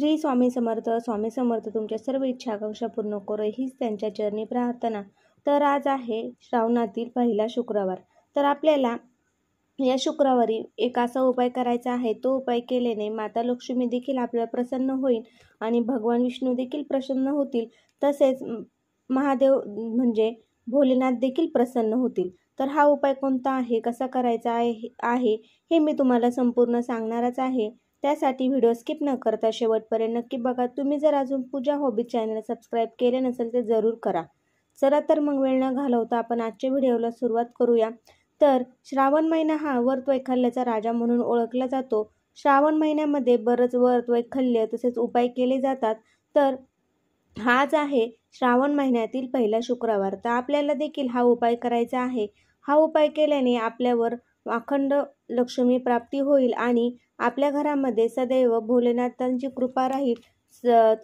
श्री स्वामी समर्थ स्वामी समर्थ तुमच्या सर्व आकांक्षा पूर्ण करो हीच त्यांच्या चरणी प्रार्थना तर आज आहे श्रावणातील पहिला शुक्रवार तर आपल्याला या शुक्रवारी एक असा उपाय करायचा आहे तो उपाय केल्याने माता लक्ष्मी देखील आपल्याला प्रसन्न होईल आणि भगवान विष्णू देखील प्रसन्न होतील तसेच महादेव म्हणजे भोलेनाथ देखील प्रसन्न होतील तर हा उपाय कोणता आहे कसा करायचा आहे हे मी तुम्हाला संपूर्ण सांगणारच आहे त्यासाठी व्हिडिओ स्किप न करता शेवटपर्यंत नक्की बघा तुम्ही जर अजून पूजा हॉबी चॅनल सबस्क्राईब केले नसेल तर जरूर करा चला तर मग वेळ न घालवता आपण आजच्या व्हिडिओला सुरुवात करूया तर श्रावण महिना हा वर्त वैखल्याचा राजा म्हणून ओळखला जातो श्रावण महिन्यामध्ये बरंच वर्त वैखल्य तसेच उपाय केले जातात तर हाच आहे श्रावण महिन्यातील पहिला शुक्रवार तर आपल्याला देखील हा उपाय करायचा आहे हा उपाय केल्याने आपल्यावर अखंड लक्ष्मी प्राप्ती होईल आणि आपल्या घरामध्ये सदैव भोलेनाथांची कृपा राहील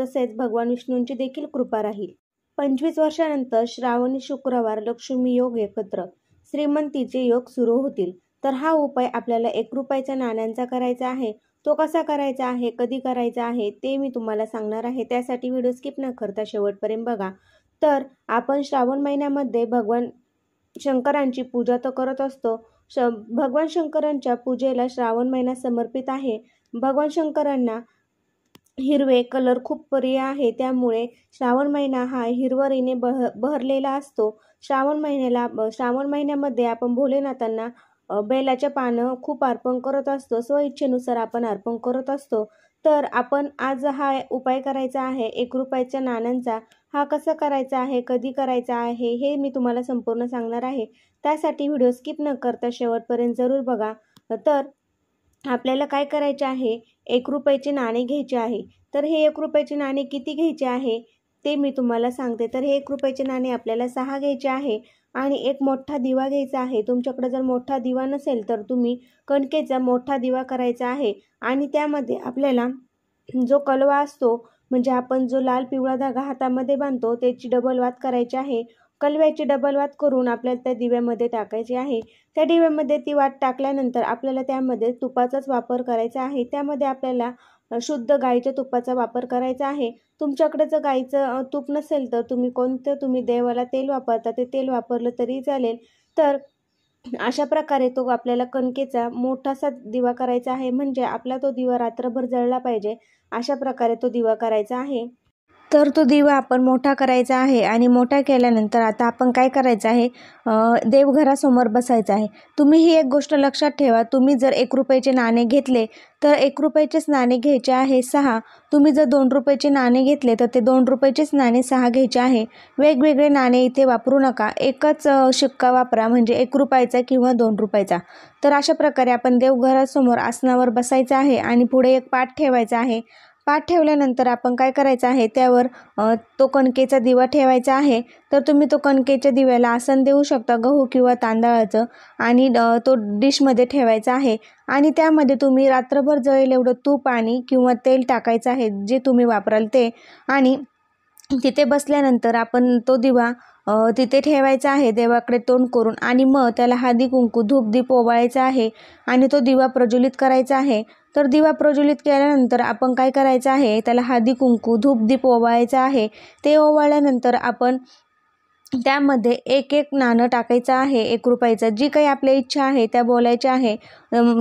तसेच भगवान विष्णूंची देखील कृपा राहील पंचवीस वर्षानंतर श्रावणी शुक्रवार लक्ष्मी योग एकत्र श्रीमंतीचे योग सुरू होतील तर हा उपाय आपल्याला एक रुपयाच्या नाण्यांचा करायचा आहे तो कसा करायचा आहे कधी करायचा आहे ते मी तुम्हाला सांगणार आहे त्यासाठी व्हिडिओ स्किप न करता शेवटपर्यंत बघा तर आपण श्रावण महिन्यामध्ये भगवान शंकरांची पूजा तर करत असतो श भगवान शंकरांच्या पूजेला श्रावण महिना समर्पित आहे भगवान शंकरांना हिरवे कलर खूप प्रिय आहे त्यामुळे श्रावण महिना हा हिरवरीने बह बहरलेला असतो श्रावण महिन्याला श्रावण महिन्यामध्ये आपण भोलेनाथांना बैलाच्या पानं खूप अर्पण करत असतो स्वइच्छेनुसार आपण अर्पण करत असतो तर आपण आज हा उपाय करायचा आहे एक रुपयाच्या नाण्यांचा हा कसा करायचा आहे कधी करायचा आहे हे मी तुम्हाला संपूर्ण सांगणार आहे त्यासाठी व्हिडिओ स्किप न करता शेवटपर्यंत जरूर बघा तर आपल्याला काय करायचे आहे एक रुपयाचे नाणे घ्यायचे आहे तर हे एक रुपयाचे नाणे किती घ्यायचे आहे ते मी तुम्हाला सांगते तर हे एक रुपयाचे नाणे आपल्याला सहा घ्यायचे आहे आणि एक मोठा दिवा घ्यायचा आहे तुमच्याकडे जर मोठा दिवा नसेल तर तुम्ही कणकेचा मोठा दिवा करायचा आहे आणि त्यामध्ये आपल्याला जो कलवा असतो म्हणजे आपण जो लाल पिवळा धागा हातामध्ये बांधतो त्याची डबल वात करायची आहे कलव्याची डबल वात करून आपल्याला त्या दिव्यामध्ये टाकायची आहे त्या दिव्यामध्ये ती वात टाकल्यानंतर आपल्याला त्यामध्ये तुपाचाच वापर करायचा आहे त्यामध्ये आपल्याला शुद्ध गाईच्या तुपाचा वापर करायचा आहे तुमच्याकडे जर गाईचं तूप नसेल तर तुम्ही कोणतं तुम्ही देवाला तेल वापरता ते तेल वापरलं तरी चालेल तर अशा प्रकारे तो आपल्याला कणकेचा मोठासा दिवा करायचा आहे म्हणजे आपला तो दिवा रात्रभर जळला पाहिजे अशा प्रकारे तो दिवा करायचा आहे तर तो दिवा आपण मोठा करायचा आहे आणि मोठा केल्यानंतर आता आपण काय करायचं आहे देवघरासमोर बसायचं आहे तुम्ही ही एक गोष्ट लक्षात ठेवा तुम्ही जर एक रुपयाचे नाणे घेतले तर एक रुपयाचेच नाणे घ्यायचे आहे सहा तुम्ही जर दोन रुपयाचे नाणे घेतले तर ते दोन रुपयाचेच नाणे सहा घ्यायचे आहे वेगवेगळे नाणे इथे वापरू नका एकच शिक्का वापरा म्हणजे एक रुपयाचा किंवा दोन रुपयाचा तर अशा प्रकारे आपण देवघरासमोर आसनावर बसायचं आहे आणि पुढे एक पाठ ठेवायचा आहे पाठ ठेवल्यानंतर आपण काय करायचं आहे त्यावर तो कणकेचा दिवा ठेवायचा आहे तर तुम्ही तो कणकेच्या दिव्याला आसन देऊ शकता गहू किंवा तांदळाचं आणि तो डिशमध्ये ठेवायचा आहे आणि त्यामध्ये तुम्ही रात्रभर जळेल एवढं तूप आणि किंवा तेल टाकायचं आहे जे तुम्ही वापराल ते आणि तिथे बसल्यानंतर आपण तो दिवा तिथे ठेवायचा आहे देवाकडे तोंड करून आणि मग त्याला हादी कुंकू दीप ओवाळायचा आहे आणि तो दिवा प्रज्वलित करायचा आहे तर दिवा प्रज्वलित केल्यानंतर आपण काय करायचं आहे त्याला हादी कुंकू दीप ओवाळायचा आहे ते ओवाळल्यानंतर आपण त्यामध्ये एक एक नाणं टाकायचं आहे एक रुपयाचं जी काही आपल्या इच्छा आहे त्या बोलायच्या आहे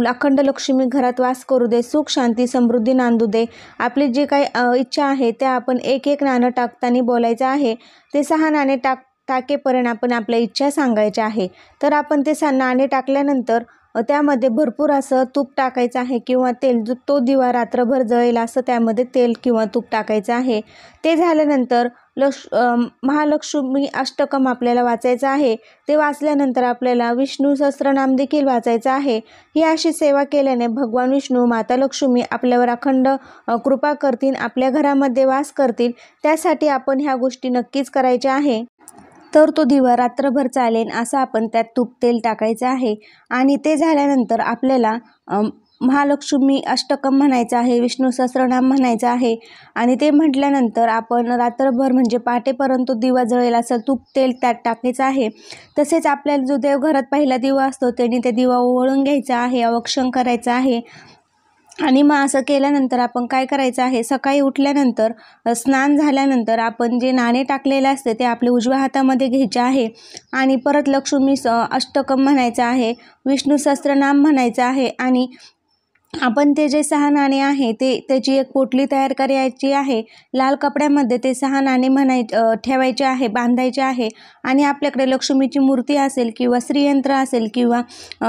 अखंड लक्ष्मी घरात वास करू दे सुख शांती समृद्धी नांदू दे आपली जी काही इच्छा आहे त्या आपण एक एक नाणं टाकताना बोलायचं आहे ते सहा नाणे टाक टाकेपर्यंत आपण आपल्या इच्छा सांगायच्या आहे तर आपण ते सा नाणे टाकल्यानंतर त्यामध्ये भरपूर असं तूप टाकायचं आहे किंवा तेल जो तो दिवा रात्रभर जळेल असं त्यामध्ये तेल किंवा तूप टाकायचं आहे ते झाल्यानंतर लक्ष महालक्ष्मी अष्टकम आपल्याला वाचायचं आहे ते वाचल्यानंतर आपल्याला विष्णू सहस्रनाम देखील वाचायचं आहे ही अशी सेवा केल्याने भगवान विष्णू माता लक्ष्मी आपल्यावर अखंड कृपा करतील आपल्या घरामध्ये वास करतील त्यासाठी आपण ह्या गोष्टी नक्कीच करायच्या आहे तर तो दिवा रात्रभर चालेल असं आपण त्यात तूप तेल टाकायचं आहे आणि ते झाल्यानंतर आपल्याला महालक्ष्मी अष्टकम म्हणायचं आहे विष्णू सहस्रनाम म्हणायचं आहे आणि ते म्हटल्यानंतर आपण रात्रभर म्हणजे पहाटेपर्यंत दिवा जळेल असं तूप तेल त्यात टाकायचं आहे तसेच आपल्याला जो देवघरात पहिला दिवा असतो त्याने ते दिवा ओवळून घ्यायचा आहे अवक्षण करायचं आहे आणि मग असं केल्यानंतर आपण काय करायचं आहे सकाळी उठल्यानंतर स्नान झाल्यानंतर आपण जे नाणे टाकलेले असते ते आपले उजव्या हातामध्ये घ्यायचे आहे आणि परत लक्ष्मी अष्टकम म्हणायचं आहे विष्णू सहस्त्रनाम म्हणायचं आहे आणि आपण ते जे सहा नाणे आहे ते त्याची एक पोटली तयार करायची आहे लाल कपड्यामध्ये ते सहा नाणे म्हणाय ठेवायचे आहे बांधायचे आहे आणि आपल्याकडे लक्ष्मीची मूर्ती असेल किंवा श्रीयंत्र असेल किंवा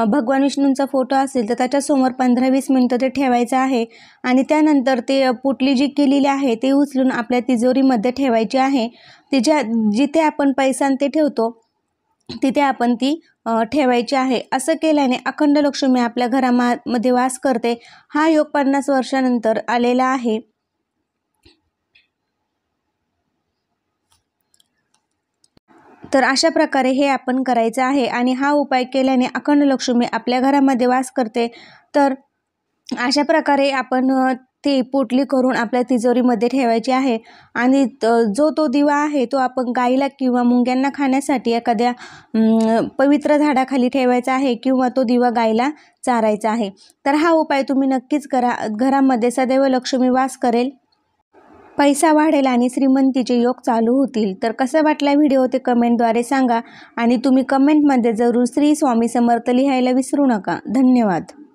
भगवान विष्णूंचा फोटो असेल तर त्याच्यासमोर पंधरा वीस मिनटं ते ठेवायचं आहे आणि त्यानंतर ते पोटली जी केलेली आहे ते उचलून आपल्या तिजोरीमध्ये ठेवायची आहे तिच्या जिथे आपण पैसा ते ठेवतो तिथे आपण ती ठेवायची आहे असं केल्याने अखंड लक्ष्मी आपल्या घरामध्ये वास करते हा योग पन्नास वर्षानंतर आलेला आहे तर अशा प्रकारे हे आपण करायचं आहे आणि हा उपाय केल्याने अखंड लक्ष्मी आपल्या घरामध्ये वास करते तर अशा प्रकारे आपण ती पोटली करून आपल्या तिजोरीमध्ये ठेवायची आहे आणि जो तो दिवा आहे तो आपण गाईला किंवा मुंग्यांना खाण्यासाठी एखाद्या पवित्र झाडाखाली ठेवायचा आहे किंवा तो दिवा गाईला चारायचा आहे तर हा उपाय तुम्ही नक्कीच करा घरामध्ये सदैव लक्ष्मी वास करेल पैसा वाढेल आणि श्रीमंतीचे योग चालू होतील तर कसा वाटला व्हिडिओ ते कमेंटद्वारे सांगा आणि तुम्ही कमेंटमध्ये जरूर श्री स्वामी समर्थ लिहायला विसरू नका धन्यवाद